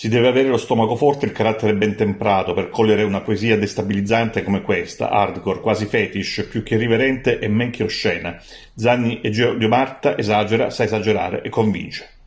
Si deve avere lo stomaco forte e il carattere ben temprato per cogliere una poesia destabilizzante come questa, hardcore, quasi fetish, più che riverente e men che oscena. Zanni e Gio- Giomarta esagera, sa esagerare e convince.